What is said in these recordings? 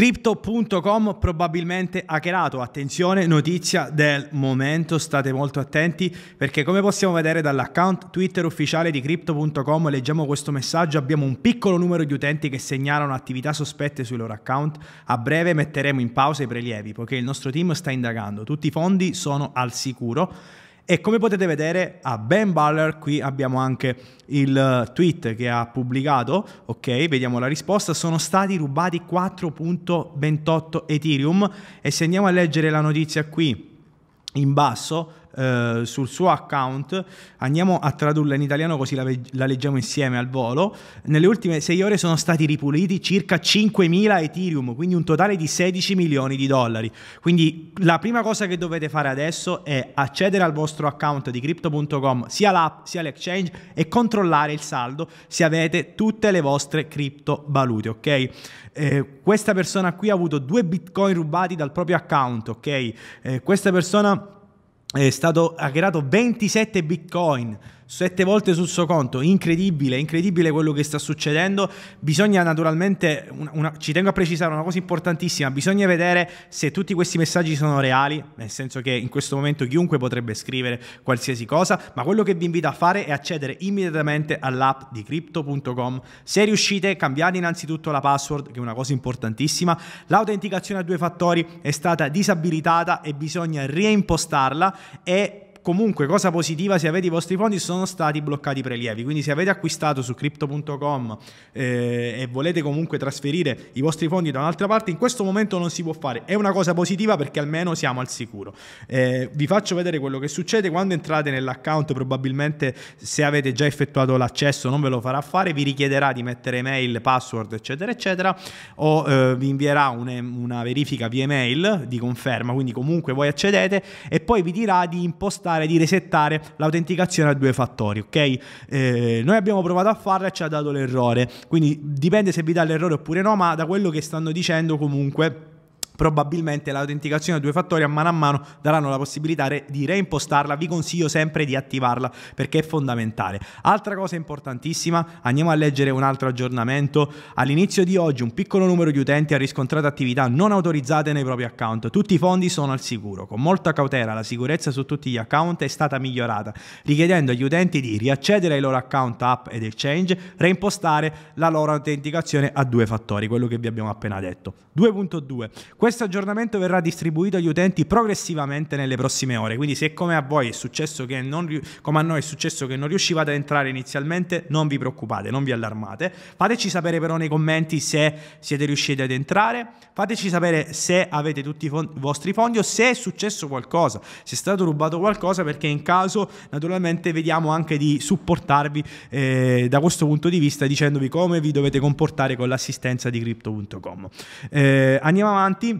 Crypto.com probabilmente hackerato, attenzione, notizia del momento, state molto attenti perché come possiamo vedere dall'account Twitter ufficiale di Crypto.com leggiamo questo messaggio, abbiamo un piccolo numero di utenti che segnalano attività sospette sui loro account, a breve metteremo in pausa i prelievi poiché il nostro team sta indagando, tutti i fondi sono al sicuro. E come potete vedere a Ben Baller qui abbiamo anche il eh, tweet che ha pubblicato, ok, vediamo la risposta, sono stati rubati 4.28 Ethereum e se andiamo a leggere la notizia qui in basso eh, sul suo account, andiamo a tradurla in italiano così la, la, leggiamo insieme al volo, nelle ultime 6 ore sono stati ripuliti circa 5.000 Ethereum, quindi un totale di 16 milioni di dollari. Quindi la prima cosa che dovete fare adesso è accedere al vostro account di crypto.com, sia l'app sia l'exchange e controllare il saldo se avete tutte le vostre criptovalute, ok? Eh, questa persona qui ha avuto due bitcoin rubati dal proprio account, ok? Eh, questa persona è stato hackerato 27 bitcoin sette volte sul suo conto, incredibile, incredibile quello che sta succedendo, bisogna naturalmente, una, una, ci tengo a precisare una cosa importantissima, bisogna vedere se tutti questi messaggi sono reali, nel senso che in questo momento chiunque potrebbe scrivere qualsiasi cosa, ma quello che vi invito a fare è accedere immediatamente all'app di crypto.com, se riuscite cambiate innanzitutto la password, che è una cosa importantissima, l'autenticazione a due fattori è stata disabilitata e bisogna reimpostarla e comunque cosa positiva se avete i vostri fondi sono stati bloccati i prelievi quindi se avete acquistato su crypto.com eh, e volete comunque trasferire i vostri fondi da un'altra parte in questo momento non si può fare è una cosa positiva perché almeno siamo al sicuro eh, vi faccio vedere quello che succede quando entrate nell'account probabilmente se avete già effettuato l'accesso non ve lo farà fare vi richiederà di mettere email password eccetera eccetera o eh, vi invierà una, una verifica via email di conferma quindi comunque voi accedete e poi vi dirà di impostare cercare di resettare l'autenticazione a due fattori, ok? Eh, noi abbiamo provato a farla e ci ha dato l'errore, quindi dipende se vi dà l'errore oppure no, ma da quello che stanno dicendo comunque probabilmente l'autenticazione a due fattori a mano a mano daranno la possibilità di reimpostarla. Vi consiglio sempre di attivarla perché è fondamentale. Altra cosa importantissima, andiamo a leggere un altro aggiornamento. All'inizio di oggi un piccolo numero di utenti ha riscontrato attività non autorizzate nei propri account. Tutti i fondi sono al sicuro. Con molta cautela la sicurezza su tutti gli account è stata migliorata, richiedendo agli utenti di riaccedere ai loro account app ed exchange, reimpostare la loro autenticazione a due fattori, quello che vi abbiamo appena detto. 2.2. Questo aggiornamento verrà distribuito agli utenti progressivamente nelle prossime ore, quindi se come a voi è successo che non, come a noi è successo che non riuscivate ad entrare inizialmente, non vi preoccupate, non vi allarmate. Fateci sapere però nei commenti se siete riusciti ad entrare, fateci sapere se avete tutti i, fond- i vostri fondi o se è successo qualcosa, se è stato rubato qualcosa perché in caso naturalmente vediamo anche di supportarvi eh, da questo punto di vista dicendovi come vi dovete comportare con l'assistenza di crypto.com. Eh, andiamo avanti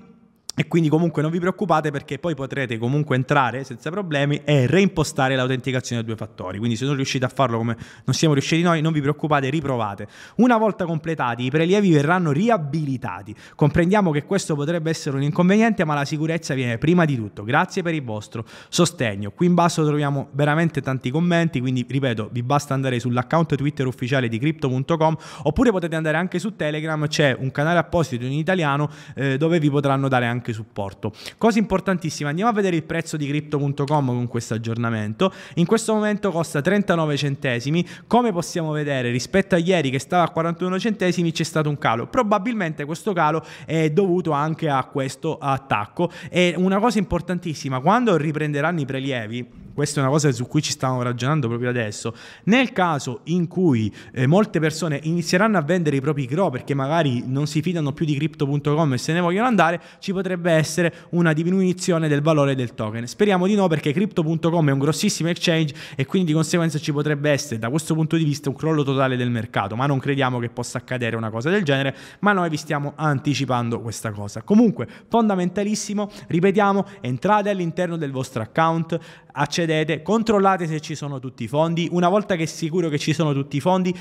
e quindi comunque non vi preoccupate perché poi potrete comunque entrare senza problemi e reimpostare l'autenticazione a due fattori. Quindi se non riuscite a farlo come non siamo riusciti noi, non vi preoccupate, riprovate. Una volta completati i prelievi verranno riabilitati. Comprendiamo che questo potrebbe essere un inconveniente, ma la sicurezza viene prima di tutto. Grazie per il vostro sostegno. Qui in basso troviamo veramente tanti commenti, quindi ripeto, vi basta andare sull'account Twitter ufficiale di crypto.com oppure potete andare anche su Telegram, c'è un canale apposito in italiano eh, dove vi potranno dare anche anche supporto. Cosa importantissima, andiamo a vedere il prezzo di crypto.com con questo aggiornamento. In questo momento costa 39 centesimi, come possiamo vedere rispetto a ieri che stava a 41 centesimi c'è stato un calo. Probabilmente questo calo è dovuto anche a questo attacco e una cosa importantissima, quando riprenderanno i prelievi questa è una cosa su cui ci stavamo ragionando proprio adesso, nel caso in cui eh, molte persone inizieranno a vendere i propri CRO perché magari non si fidano più di crypto.com e se ne vogliono andare, ci potrebbe essere una diminuzione del valore del token. Speriamo di no perché crypto.com è un grossissimo exchange e quindi di conseguenza ci potrebbe essere da questo punto di vista un crollo totale del mercato, ma non crediamo che possa accadere una cosa del genere, ma noi vi stiamo anticipando questa cosa. Comunque, fondamentalissimo, ripetiamo, entrate all'interno del vostro account, accedete, controllate se ci sono tutti i fondi, una volta che è sicuro che ci sono tutti i fondi,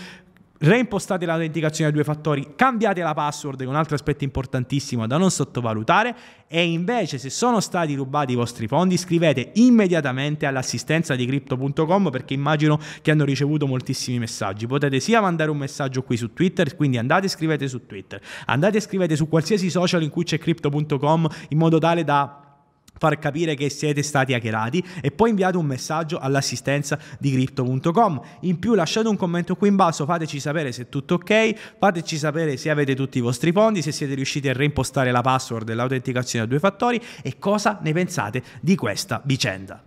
reimpostate l'autenticazione a due fattori, cambiate la password, che è un altro aspetto importantissimo da non sottovalutare, e invece se sono stati rubati i vostri fondi scrivete immediatamente all'assistenza di crypto.com perché immagino che hanno ricevuto moltissimi messaggi. Potete sia mandare un messaggio qui su Twitter, quindi andate e scrivete su Twitter, andate e scrivete su qualsiasi social in cui c'è crypto.com in modo tale da far capire che siete stati hackerati e poi inviate un messaggio all'assistenza di crypto.com. In più lasciate un commento qui in basso, fateci sapere se è tutto ok, fateci sapere se avete tutti i vostri fondi, se siete riusciti a reimpostare la password e l'autenticazione a due fattori e cosa ne pensate di questa vicenda.